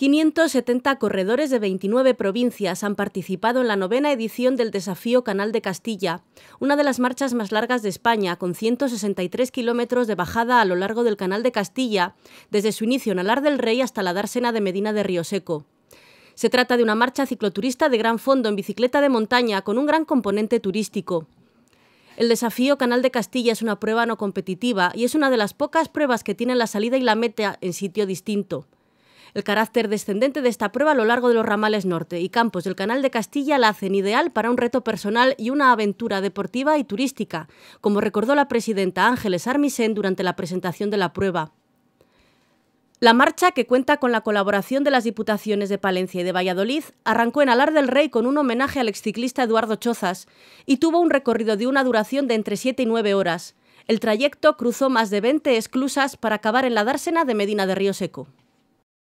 570 corredores de 29 provincias han participado en la novena edición del Desafío Canal de Castilla, una de las marchas más largas de España, con 163 kilómetros de bajada a lo largo del Canal de Castilla, desde su inicio en Alar del Rey hasta la dársena de Medina de Rioseco. Se trata de una marcha cicloturista de gran fondo en bicicleta de montaña con un gran componente turístico. El desafío Canal de Castilla es una prueba no competitiva y es una de las pocas pruebas que tienen la salida y la meta en sitio distinto. El carácter descendente de esta prueba a lo largo de los ramales norte y campos del Canal de Castilla la hacen ideal para un reto personal y una aventura deportiva y turística, como recordó la presidenta Ángeles Armisen durante la presentación de la prueba. La marcha, que cuenta con la colaboración de las diputaciones de Palencia y de Valladolid, arrancó en Alar del Rey con un homenaje al exciclista Eduardo Chozas y tuvo un recorrido de una duración de entre 7 y 9 horas. El trayecto cruzó más de 20 esclusas para acabar en la dársena de Medina de Río Seco.